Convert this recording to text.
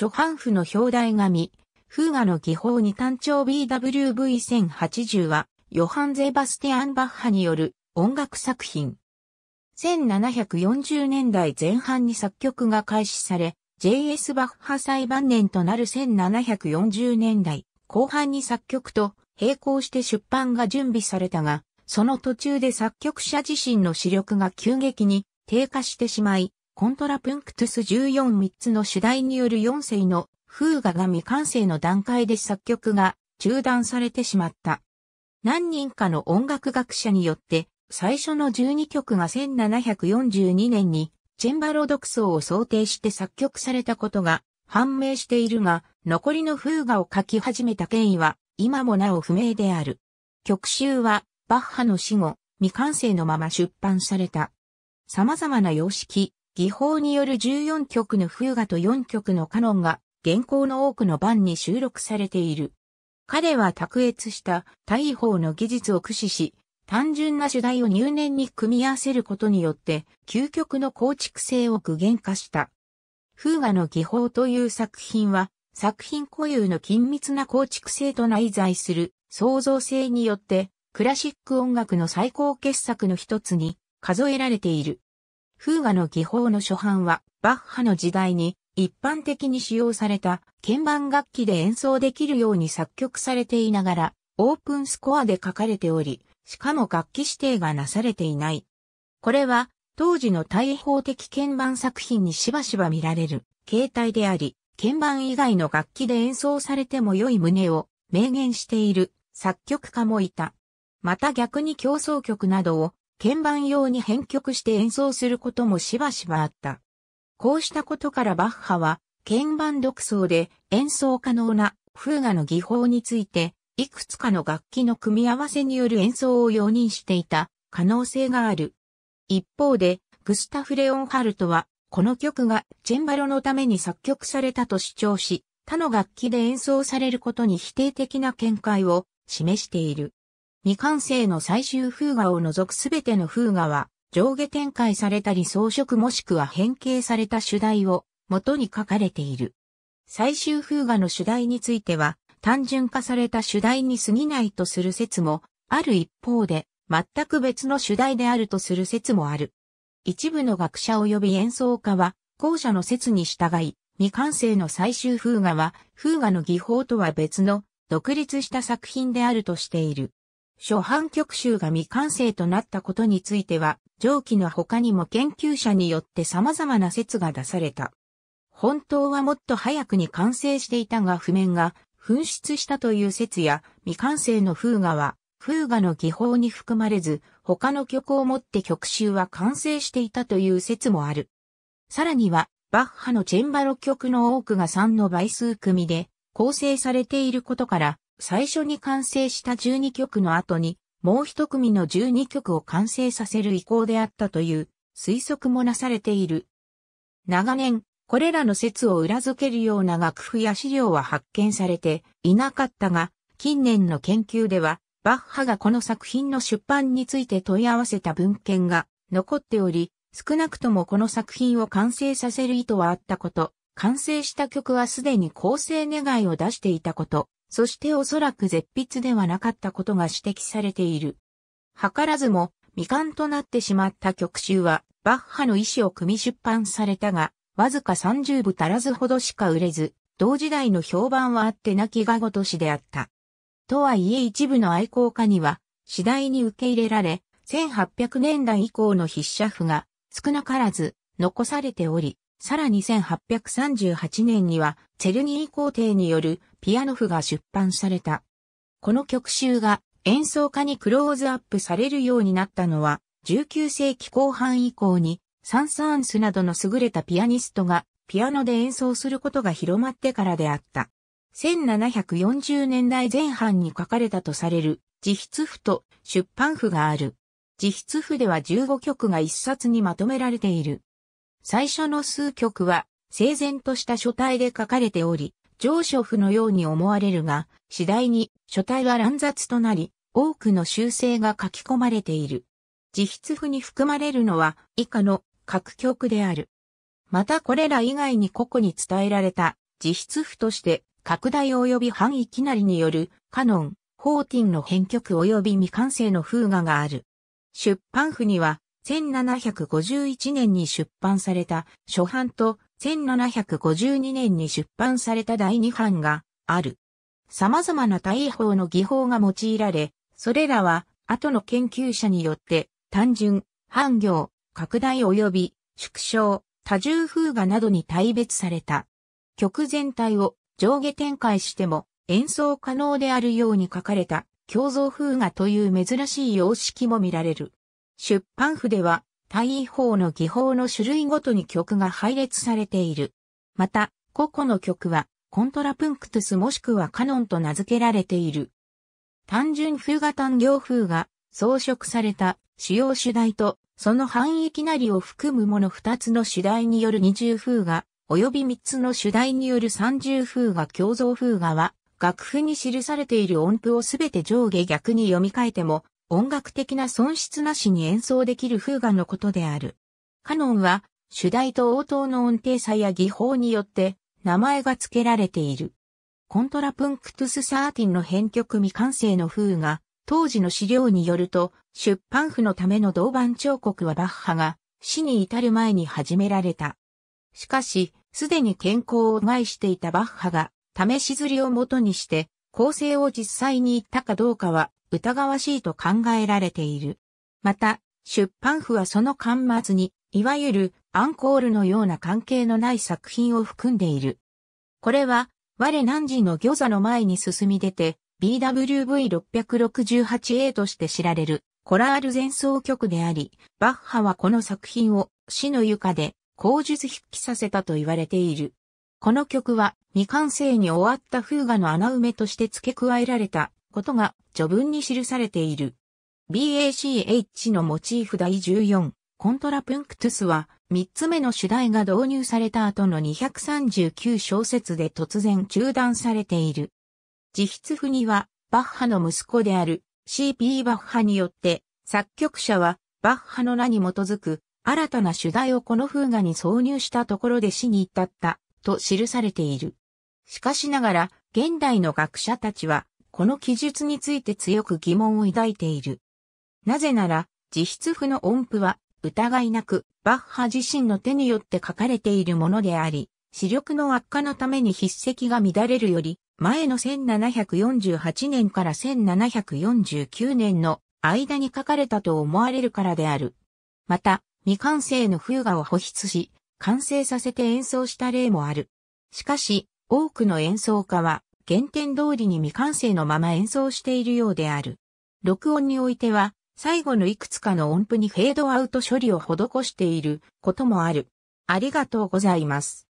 初版譜の表題紙、フーガの技法二単調 BWV1080 は、ヨハン・ゼバスティアン・バッハによる音楽作品。1740年代前半に作曲が開始され、J.S. バッハ最晩年となる1740年代後半に作曲と並行して出版が準備されたが、その途中で作曲者自身の視力が急激に低下してしまい、コントラプンクトゥス143つの主題による4世の風ガが未完成の段階で作曲が中断されてしまった。何人かの音楽学者によって最初の12曲が1742年にチェンバロ独奏を想定して作曲されたことが判明しているが、残りの風ガを書き始めた経緯は今もなお不明である。曲集はバッハの死後、未完成のまま出版された。様々な様式、技法による14曲の風ガと4曲のカノンが現行の多くの版に収録されている。彼は卓越した大法の技術を駆使し、単純な主題を入念に組み合わせることによって、究極の構築性を具現化した。風ガの技法という作品は、作品固有の緊密な構築性と内在する創造性によって、クラシック音楽の最高傑作の一つに数えられている。風画の技法の初版は、バッハの時代に一般的に使用された鍵盤楽器で演奏できるように作曲されていながら、オープンスコアで書かれており、しかも楽器指定がなされていない。これは、当時の大法的鍵盤作品にしばしば見られる形態であり、鍵盤以外の楽器で演奏されても良い旨を明言している作曲家もいた。また逆に競争曲などを鍵盤用に編曲して演奏することもしばしばあった。こうしたことからバッハは、鍵盤独奏で演奏可能なフーガの技法について、いくつかの楽器の組み合わせによる演奏を容認していた可能性がある。一方で、グスタフ・レオンハルトは、この曲がチェンバロのために作曲されたと主張し、他の楽器で演奏されることに否定的な見解を示している。未完成の最終風画を除くすべての風画は、上下展開されたり装飾もしくは変形された主題を元に書かれている。最終風画の主題については、単純化された主題に過ぎないとする説も、ある一方で、全く別の主題であるとする説もある。一部の学者及び演奏家は、後者の説に従い、未完成の最終風画は、風画の技法とは別の、独立した作品であるとしている。初版曲集が未完成となったことについては、上記の他にも研究者によって様々な説が出された。本当はもっと早くに完成していたが譜面が紛失したという説や、未完成の風画は、風画の技法に含まれず、他の曲をもって曲集は完成していたという説もある。さらには、バッハのチェンバロ曲の多くが3の倍数組で構成されていることから、最初に完成した12曲の後に、もう一組の12曲を完成させる意向であったという推測もなされている。長年、これらの説を裏付けるような楽譜や資料は発見されていなかったが、近年の研究では、バッハがこの作品の出版について問い合わせた文献が残っており、少なくともこの作品を完成させる意図はあったこと、完成した曲はすでに構成願いを出していたこと、そしておそらく絶筆ではなかったことが指摘されている。図らずも未完となってしまった曲集は、バッハの意思を組み出版されたが、わずか30部足らずほどしか売れず、同時代の評判はあってなきがごとしであった。とはいえ一部の愛好家には、次第に受け入れられ、1800年代以降の筆者譜が少なからず残されており、さらに1838年には、チェルニー皇帝によるピアノ譜が出版された。この曲集が演奏家にクローズアップされるようになったのは、19世紀後半以降に、サン・サーンスなどの優れたピアニストがピアノで演奏することが広まってからであった。1740年代前半に書かれたとされる自筆譜と出版譜がある。自筆譜では15曲が一冊にまとめられている。最初の数曲は、整然とした書体で書かれており、上書譜のように思われるが、次第に書体は乱雑となり、多くの修正が書き込まれている。自筆譜に含まれるのは以下の各曲である。またこれら以外に個々に伝えられた自筆譜として拡大及び範囲きなりによるカノン、ホーティンの編曲及び未完成の風画がある。出版譜には1751年に出版された初版と1752年に出版された第二版がある。様々な大法の技法が用いられ、それらは後の研究者によって単純、半行、拡大及び縮小、多重風画などに大別された。曲全体を上下展開しても演奏可能であるように書かれた共造風画という珍しい様式も見られる。出版譜では、大位法の技法の種類ごとに曲が配列されている。また、個々の曲は、コントラプンクトゥスもしくはカノンと名付けられている。単純風が単行風が装飾された主要主題と、その範囲きなりを含むもの二つの主題による二重風が、及び三つの主題による三重風が共造風がは、楽譜に記されている音符をすべて上下逆に読み替えても、音楽的な損失なしに演奏できるフーガのことである。カノンは、主題と応答の音程差や技法によって、名前が付けられている。コントラプンクトゥスサーティンの編曲未完成のフーガ、当時の資料によると、出版譜のための銅板彫刻はバッハが、死に至る前に始められた。しかし、すでに健康を害していたバッハが、試し釣りをもとにして、構成を実際に行ったかどうかは疑わしいと考えられている。また、出版府はその巻末に、いわゆるアンコールのような関係のない作品を含んでいる。これは、我何時の魚座の前に進み出て、BWV668A として知られる、コラール前奏曲であり、バッハはこの作品を死の床で口述筆記させたと言われている。この曲は未完成に終わった風画の穴埋めとして付け加えられたことが序文に記されている。BACH のモチーフ第14、コントラプンクトゥスは、3つ目の主題が導入された後の239小節で突然中断されている。自筆譜には、バッハの息子である CP バッハによって、作曲者はバッハの名に基づく新たな主題をこの風画に挿入したところで死に至ったと記されている。しかしながら、現代の学者たちはこの記述について強く疑問を抱いている。なぜなら、自筆譜の音符は、疑いなく、バッハ自身の手によって書かれているものであり、視力の悪化のために筆跡が乱れるより、前の1748年から1749年の間に書かれたと思われるからである。また、未完成の風画を保筆し、完成させて演奏した例もある。しかし、多くの演奏家は、原点通りに未完成のまま演奏しているようである。録音においては、最後のいくつかの音符にフェードアウト処理を施していることもある。ありがとうございます。